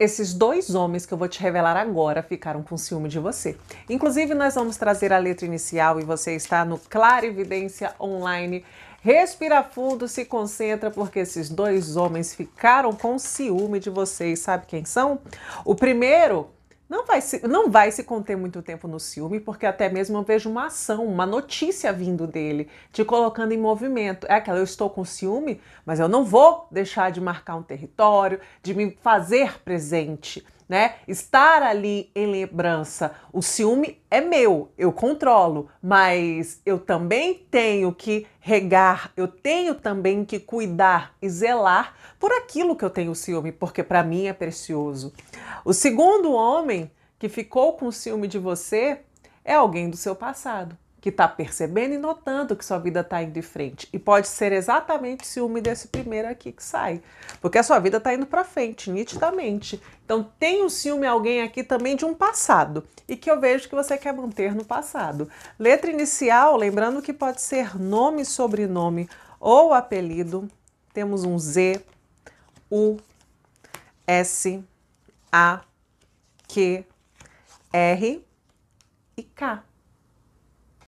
Esses dois homens que eu vou te revelar agora ficaram com ciúme de você. Inclusive, nós vamos trazer a letra inicial e você está no Clarividência Online. Respira fundo, se concentra, porque esses dois homens ficaram com ciúme de você. E sabe quem são? O primeiro não vai, se, não vai se conter muito tempo no ciúme, porque até mesmo eu vejo uma ação, uma notícia vindo dele, te colocando em movimento. É aquela, eu estou com ciúme, mas eu não vou deixar de marcar um território, de me fazer presente né? Estar ali em lembrança. O ciúme é meu, eu controlo, mas eu também tenho que regar, eu tenho também que cuidar e zelar por aquilo que eu tenho ciúme, porque para mim é precioso. O segundo homem que ficou com ciúme de você é alguém do seu passado que está percebendo e notando que sua vida está indo de frente. E pode ser exatamente ciúme desse primeiro aqui que sai, porque a sua vida está indo para frente, nitidamente. Então tem um ciúme alguém aqui também de um passado e que eu vejo que você quer manter no passado. Letra inicial, lembrando que pode ser nome, sobrenome ou apelido. Temos um Z, U, S, A, Q, R e K.